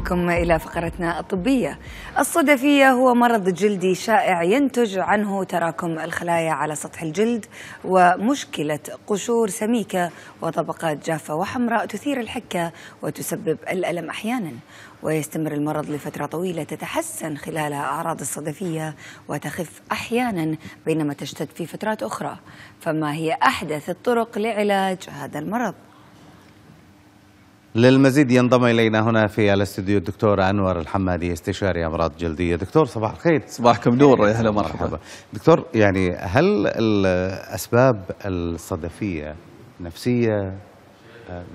بكم إلى فقرتنا الطبية الصدفية هو مرض جلدي شائع ينتج عنه تراكم الخلايا على سطح الجلد ومشكلة قشور سميكة وطبقات جافة وحمراء تثير الحكة وتسبب الألم أحيانا ويستمر المرض لفترة طويلة تتحسن خلالها أعراض الصدفية وتخف أحيانا بينما تشتد في فترات أخرى فما هي أحدث الطرق لعلاج هذا المرض؟ للمزيد ينضم الينا هنا في الاستديو الدكتور انور الحمادي استشاري امراض جلديه دكتور صباح الخير صباحكم نور يا هلا مرحبا دكتور يعني هل الاسباب الصدفيه نفسيه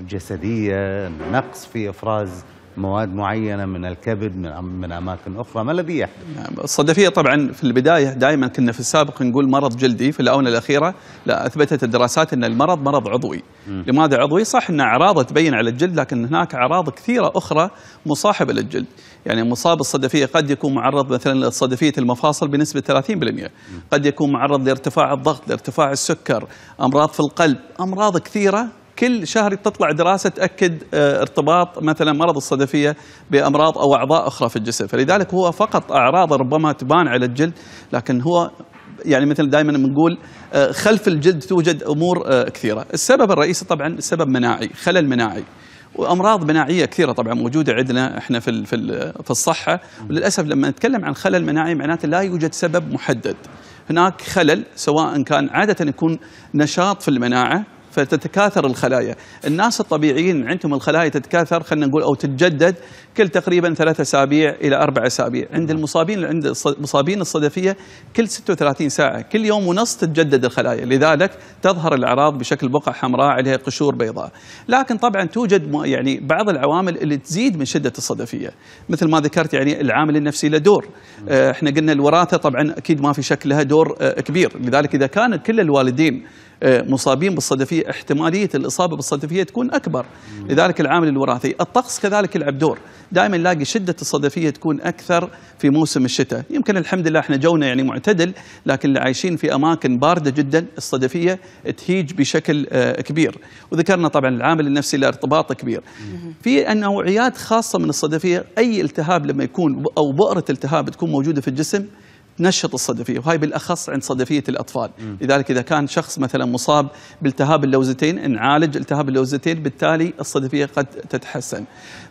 جسديه نقص في افراز مواد معينة من الكبد من, من أماكن أخرى ما الذي يحدث؟ نعم، الصدفية طبعا في البداية دائما كنا في السابق نقول مرض جلدي في الآونة الأخيرة لا أثبتت الدراسات أن المرض مرض عضوي م. لماذا عضوي؟ صح أن أعراضه تبين على الجلد لكن هناك أعراض كثيرة أخرى مصاحبة للجلد يعني مصاب الصدفية قد يكون معرض مثلا لصدفية المفاصل بنسبة 30% قد يكون معرض لارتفاع الضغط لارتفاع السكر أمراض في القلب أمراض كثيرة كل شهر تطلع دراسه تاكد آه، ارتباط مثلا مرض الصدفيه بامراض او اعضاء اخرى في الجسم فلذلك هو فقط اعراض ربما تبان على الجلد لكن هو يعني مثل دائما بنقول آه، خلف الجلد توجد امور آه، كثيره السبب الرئيسي طبعا السبب مناعي خلل مناعي وامراض مناعيه كثيره طبعا موجوده عندنا احنا في في الصحه وللاسف لما نتكلم عن خلل مناعي معناته لا يوجد سبب محدد هناك خلل سواء كان عاده يكون نشاط في المناعه فتتكاثر الخلايا الناس الطبيعيين عندهم الخلايا تتكاثر خلينا نقول أو تتجدد كل تقريبا ثلاثة أسابيع إلى أربع أسابيع عند نعم. المصابين عند المصابين الصدفية كل 36 ساعة كل يوم ونص تتجدد الخلايا لذلك تظهر الأعراض بشكل بقع حمراء عليها قشور بيضاء لكن طبعا توجد يعني بعض العوامل اللي تزيد من شدة الصدفية مثل ما ذكرت يعني العامل النفسي له دور نعم. آه، احنا قلنا الوراثة طبعا أكيد ما في شك لها دور آه، كبير لذلك إذا كانت كل الوالدين آه، مصابين بالصدفية احتمالية الإصابة بالصدفية تكون أكبر لذلك العامل الوراثي الطقس كذلك يلعب دور دائما نلاقي شدة الصدفية تكون أكثر في موسم الشتاء يمكن الحمد لله احنا جونا يعني معتدل لكن اللي عايشين في أماكن باردة جدا الصدفية تهيج بشكل آه، كبير وذكرنا طبعا العامل النفسي له ارتباط كبير في نوعيات خاصة من الصدفية أي التهاب لما يكون أو بؤرة التهاب تكون موجودة في الجسم تنشط الصدفيه وهي بالاخص عند صدفيه الاطفال م. لذلك اذا كان شخص مثلا مصاب بالتهاب اللوزتين نعالج التهاب اللوزتين بالتالي الصدفيه قد تتحسن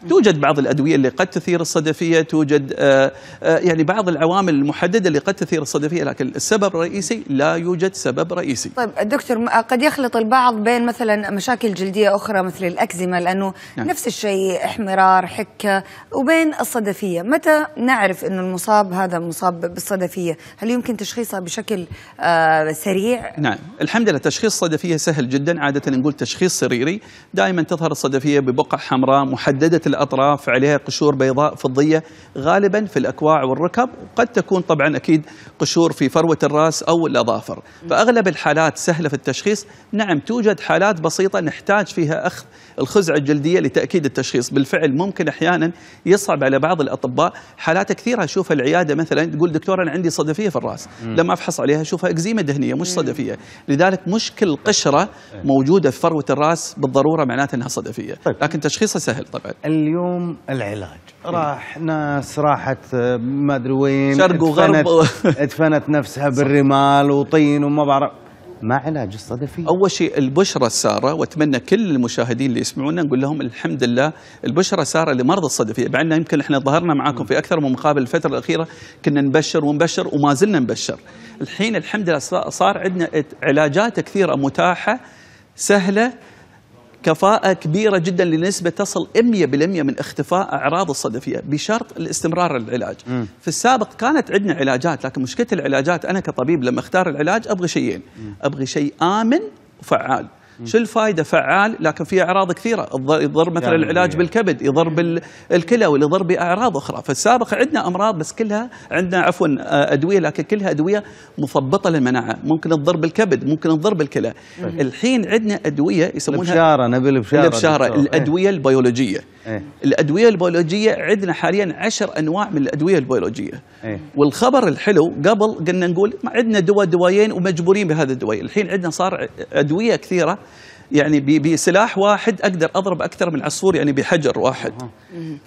م. توجد بعض الادويه اللي قد تثير الصدفيه توجد آآ آه، آآ آه، يعني بعض العوامل المحدده اللي قد تثير الصدفيه لكن السبب الرئيسي لا يوجد سبب رئيسي طيب دكتور قد يخلط البعض بين مثلا مشاكل جلديه اخرى مثل الاكزيما لانه نعم. نفس الشيء احمرار حكه وبين الصدفيه متى نعرف انه المصاب هذا مصاب بالصدفيه الصدفية هل يمكن تشخيصها بشكل آه، سريع؟ نعم الحمد لله تشخيص الصدفية سهل جدا عادة نقول تشخيص سريري دائما تظهر الصدفية ببقع حمراء محددة الأطراف عليها قشور بيضاء فضية غالبا في الأكواع والركب قد تكون طبعا أكيد قشور في فروة الرأس أو الأظافر فأغلب الحالات سهلة في التشخيص نعم توجد حالات بسيطة نحتاج فيها أخذ الخزعة الجلدية لتأكيد التشخيص بالفعل ممكن أحيانا يصعب على بعض الأطباء حالات كثيرة أشوفها العيادة مثلا تقول دكتور أنا عندي عندي صدفيه في الراس مم. لما افحص عليها اشوفها اكزيما دهنيه مش صدفيه لذلك مش كل قشره طيب. موجوده في فروه الراس بالضروره معناته انها صدفيه طيب. لكن تشخيصها سهل طبعا اليوم العلاج راح ناس راحت آه، ما ادري وين شرق وغرب ادفنت نفسها بالرمال وطين وما بعرف ما علاج الصدفي؟ أول شيء البشرة السارة وأتمنى كل المشاهدين اللي يسمعونا نقول لهم الحمد لله البشرة سارة لمرضى الصدفي بعدنا يمكن إحنا ظهرنا معاكم في أكثر من مقابل الفترة الأخيرة كنا نبشر ونبشر وما زلنا نبشر الحين الحمد لله صار عندنا علاجات كثيرة متاحة سهلة كفاءة كبيرة جدا لنسبة تصل 100% من اختفاء أعراض الصدفية بشرط الاستمرار العلاج م. في السابق كانت عندنا علاجات لكن مشكلة العلاجات أنا كطبيب لما اختار العلاج أبغى شيئين أبغى شيء آمن وفعال شو الفائده فعال لكن في اعراض كثيره يضر مثلا يعني العلاج بالكبد يضر بالكلى ويضر باعراض اخرى فالسابق عندنا امراض بس كلها عندنا عفوا آه، ادويه لكن كلها ادويه مثبطه للمناعه ممكن تضر بالكبد ممكن تضر بالكلى طيب. الحين عندنا ادويه يسمونها البشاره نبي البشاره البشاره إيه. الادويه البيولوجيه إيه؟ الادويه البيولوجيه عندنا حاليا عشر انواع من الادويه البيولوجيه إيه؟ والخبر الحلو قبل قلنا نقول عندنا دواء دوايين ومجبورين بهذا الدواء الحين عندنا صار ادويه كثيره يعني بسلاح واحد اقدر اضرب اكثر من عصفور يعني بحجر واحد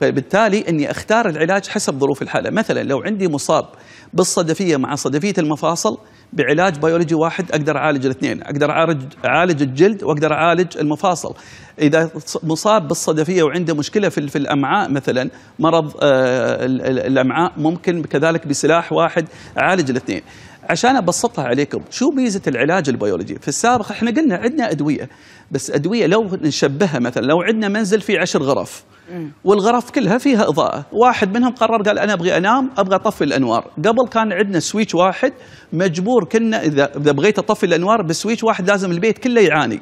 فبالتالي اني اختار العلاج حسب ظروف الحاله مثلا لو عندي مصاب بالصدفيه مع صدفيه المفاصل بعلاج بيولوجي واحد اقدر اعالج الاثنين اقدر اعالج اعالج الجلد واقدر اعالج المفاصل اذا مصاب بالصدفيه وعنده مشكله في في الامعاء مثلا مرض آه، الامعاء ممكن كذلك بسلاح واحد اعالج الاثنين عشان ابسطها عليكم شو ميزه العلاج البيولوجي في السابق احنا قلنا عندنا ادويه بس ادويه لو نشبهها مثلا لو عندنا منزل فيه عشر غرف والغرف كلها فيها اضاءه واحد منهم قرر قال انا ابغي انام ابغى اطفي الانوار قبل كان عندنا سويتش واحد مجبور كنا اذا اذا بغيت اطفي الانوار بسويتش واحد لازم البيت كله يعاني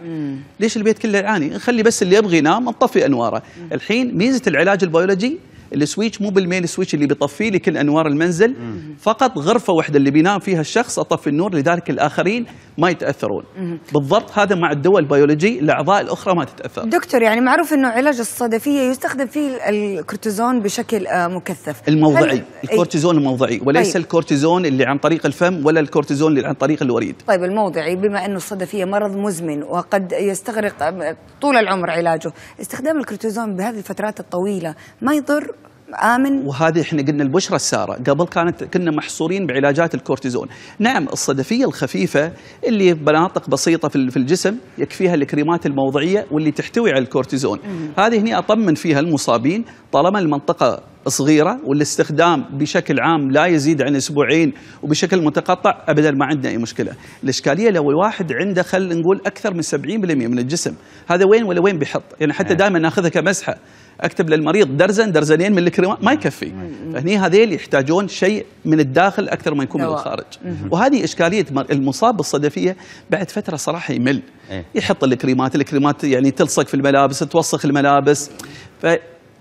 ليش البيت كله يعاني نخلي بس اللي يبغي ينام نطفي انواره الحين ميزه العلاج البيولوجي السويتش مو بالمين سويتش اللي بيطفي لي كل انوار المنزل فقط غرفه واحده اللي بينام فيها الشخص اطفي النور لذلك الاخرين ما يتاثرون بالضبط هذا مع الدواء البيولوجي الاعضاء الاخرى ما تتاثر دكتور يعني معروف انه علاج الصدفيه يستخدم فيه الكورتيزون بشكل آه، مكثف الموضعي الكورتيزون الموضعي وليس طيب. الكورتيزون اللي عن طريق الفم ولا الكورتيزون اللي عن طريق الوريد طيب الموضعي بما انه الصدفيه مرض مزمن وقد يستغرق آه، طول العمر علاجه استخدام الكورتيزون بهذه الفترات الطويله ما يضر امن وهذه احنا قلنا البشرة السارة قبل كانت كنا محصورين بعلاجات الكورتيزون نعم الصدفية الخفيفة اللي بمناطق بسيطة في الجسم يكفيها الكريمات الموضعية واللي تحتوي على الكورتيزون هذه هنا أطمن فيها المصابين طالما المنطقة صغيره والاستخدام بشكل عام لا يزيد عن اسبوعين وبشكل متقطع ابدا ما عندنا اي مشكله، الاشكاليه لو الواحد عنده خل نقول اكثر من 70% من الجسم، هذا وين ولا وين بيحط؟ يعني حتى نعم. دائما ناخذها كمسحه، اكتب للمريض درزن درزنين من الكريمات ما يكفي فهني هذيل يحتاجون شيء من الداخل اكثر ما يكون من الخارج وهذه اشكاليه المصاب بالصدفيه بعد فتره صراحه يمل إيه. يحط الكريمات الكريمات يعني تلصق في الملابس توسخ الملابس ف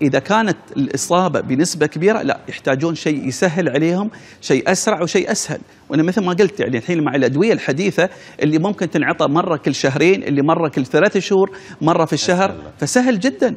إذا كانت الإصابة بنسبة كبيرة لا يحتاجون شيء يسهل عليهم شيء أسرع وشيء أسهل وانا مثل ما قلت يعني الحين مع الادويه الحديثه اللي ممكن تنعطى مره كل شهرين اللي مره كل ثلاث شهور مره في الشهر فسهل جدا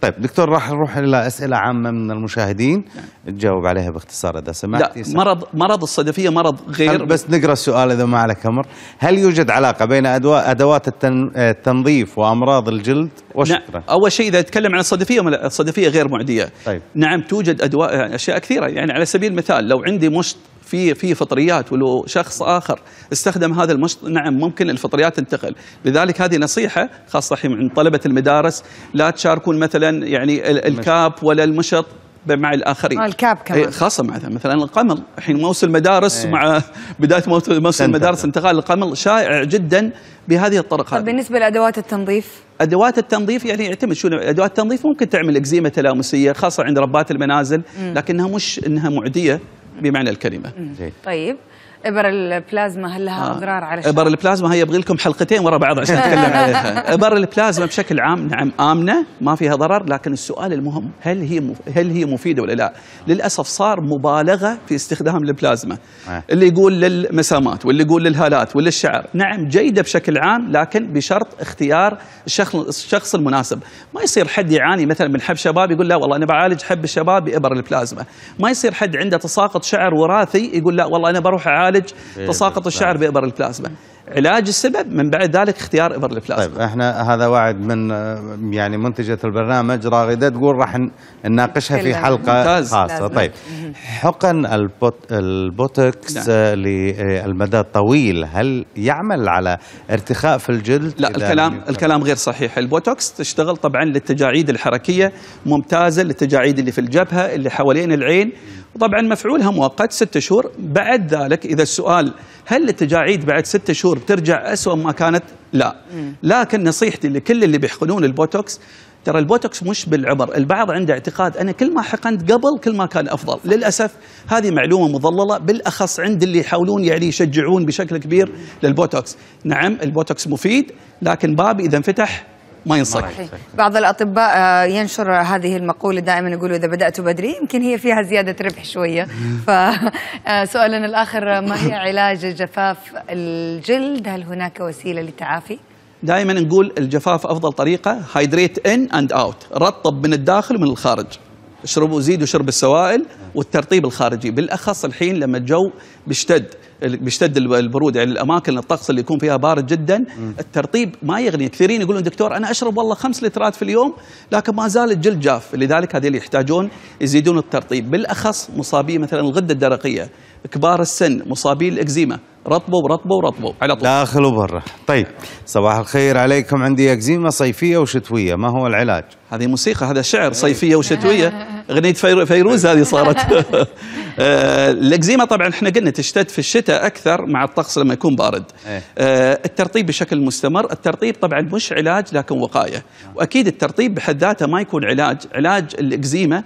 طيب دكتور راح نروح الى اسئله عامه من المشاهدين نعم. تجاوب عليها باختصار اذا سمحت لا مرض مرض الصدفيه مرض غير بس نقرا السؤال اذا ما عليك امر هل يوجد علاقه بين ادوات التنظيف وامراض الجلد وشكرا نعم. اول شيء اذا تكلم عن الصدفيه الصدفيه غير معديه طيب. نعم توجد ادواء اشياء كثيره يعني على سبيل المثال لو عندي مشط في في فطريات ولو شخص اخر استخدم هذا المشط نعم ممكن الفطريات تنتقل لذلك هذه نصيحه خاصه من طلبه المدارس لا تشاركون مثلا يعني الكاب ولا المشط مع الاخرين آه، الكاب كمان إيه، خاصه مع مثلا القمل الحين موسم المدارس إيه. مع بدايه موسم المدارس انتقال القمل شائع جدا بهذه الطرق طب بالنسبه لادوات التنظيف ادوات التنظيف يعني يعتمد شنو ادوات التنظيف ممكن تعمل اكزيما تلامسيه خاصه عند ربات المنازل لكنها مش انها معديه بمعنى الكلمة طيب ابر البلازما هل لها آه. اضرار على الشعر؟ ابر البلازما هي يبغي لكم حلقتين ورا بعض عشان نتكلم عليها. ابر البلازما بشكل عام نعم امنه ما فيها ضرر لكن السؤال المهم هل هي هل هي مفيده ولا لا؟ للاسف صار مبالغه في استخدام البلازما. آه. اللي يقول للمسامات واللي يقول للهالات وللشعر نعم جيده بشكل عام لكن بشرط اختيار الشخص الشخص المناسب. ما يصير حد يعاني مثلا من حب شباب يقول لا والله انا بعالج حب الشباب بابر البلازما. ما يصير حد عنده تساقط شعر وراثي يقول لا والله انا بروح اعالج يعالج تساقط الشعر بإبر البلازما علاج السبب من بعد ذلك اختيار إبر البلازما طيب احنا هذا وعد من يعني منتجة البرنامج راغدة تقول راح نناقشها في حلقة ممتاز. خاصة لازم. طيب حقن البوت البوتوكس نعم. للمدى الطويل هل يعمل على ارتخاء في الجلد لا الكلام الكلام غير صحيح البوتوكس تشتغل طبعا للتجاعيد الحركية ممتازة للتجاعيد اللي في الجبهة اللي حوالين العين طبعا مفعولها مؤقت ستة شهور بعد ذلك إذا السؤال هل التجاعيد بعد ستة شهور بترجع أسوأ ما كانت لا لكن نصيحتي لكل اللي بيحقنون البوتوكس ترى البوتوكس مش بالعبر البعض عنده اعتقاد أنا كل ما حقنت قبل كل ما كان أفضل للأسف هذه معلومة مضللة بالأخص عند اللي يحاولون يعني يشجعون بشكل كبير للبوتوكس نعم البوتوكس مفيد لكن باب إذا انفتح ما ينصح بعض الأطباء آه، ينشر هذه المقولة دائما يقولوا إذا بدأت بدري يمكن هي فيها زيادة ربح شوية فسؤالنا آه، الآخر آه، ما هي علاج جفاف الجلد هل هناك وسيلة للتعافي؟ دائما نقول الجفاف أفضل طريقة هايدريت إن أند أوت رطب من الداخل ومن الخارج اشربوا زيدوا شرب السوائل والترطيب الخارجي بالأخص الحين لما الجو بيشتد بيشتد البرود يعني الاماكن الطقس اللي يكون فيها بارد جدا الترطيب ما يغني كثيرين يقولون دكتور انا اشرب والله خمس لترات في اليوم لكن ما زال الجلد جاف لذلك هذه اللي يحتاجون يزيدون الترطيب بالاخص مصابين مثلا الغده الدرقيه كبار السن مصابين الاكزيما رطبوا رطبوا رطبوا على طول داخل وبرا طيب صباح الخير عليكم عندي اكزيما صيفيه وشتويه ما هو العلاج هذه موسيقى هذا شعر صيفيه وشتويه اغنيه فيروز هذه صارت آه، الاكزيما طبعا احنا قلنا تشتد في الشتاء اكثر مع الطقس لما يكون بارد إيه. آه، الترطيب بشكل مستمر الترطيب طبعا مش علاج لكن وقايه واكيد الترطيب بحد ذاته ما يكون علاج علاج الاكزيما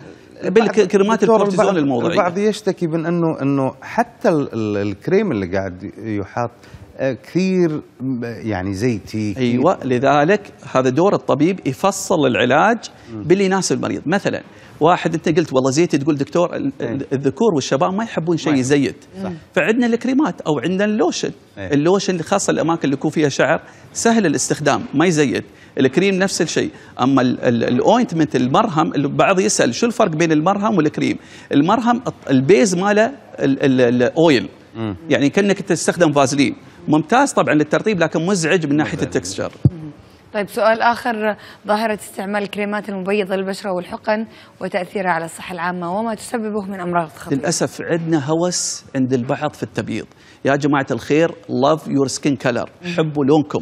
بالكريمات الكورتيزون الموضوعيه البعض يشتكي من انه انه حتى الكريم اللي قاعد يحاط أه، كثير يعني زيتي ايوه لذلك هذا دور الطبيب يفصل العلاج باللي يناسب المريض مثلا واحد انت قلت والله زيتي تقول دكتور إيه. الذكور والشباب ما يحبون شيء زيت فعندنا الكريمات او عندنا اللوشن إيه. اللوشن خاصه الاماكن اللي يكون فيها شعر سهل الاستخدام ما يزيت الكريم نفس الشيء اما الاوينتمنت المرهم البعض يسال شو الفرق بين المرهم والكريم المرهم البيز ماله الاويل يعني كانك تستخدم فازلين ممتاز طبعا للترطيب لكن مزعج من ناحيه التكستشر طيب سؤال آخر ظاهرة استعمال الكريمات المبيضة للبشرة والحقن وتأثيرها على الصحة العامة وما تسببه من أمراض خطيرة للأسف عندنا هوس عند البعض في التبييض يا جماعة الخير لاف يور سكين كلر حبوا لونكم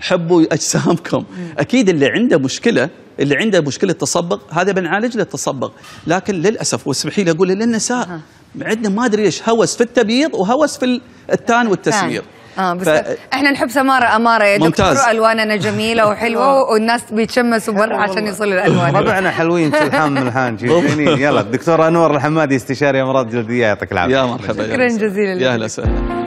حبوا أجسامكم أكيد اللي عنده مشكلة اللي عنده مشكلة تصبغ هذا بنعالج له التصبغ لكن للأسف واسمحي لي أقول للنساء عندنا ما أدري ليش هوس في التبييض وهوس في التان والتسمير آه، بس ف... احنا نحب سماره اماره يا دكتور ممتاز. الواننا جميله وحلوه والناس بيتشمسوا برا عشان يوصلوا الالوان ربعنا حلوين سبحان من الحان يلا الدكتور انور الحمادي استشاري امراض جلديه يعطيك العافيه يا مرحبا شكرا جزيلا يا اهلا وسهلا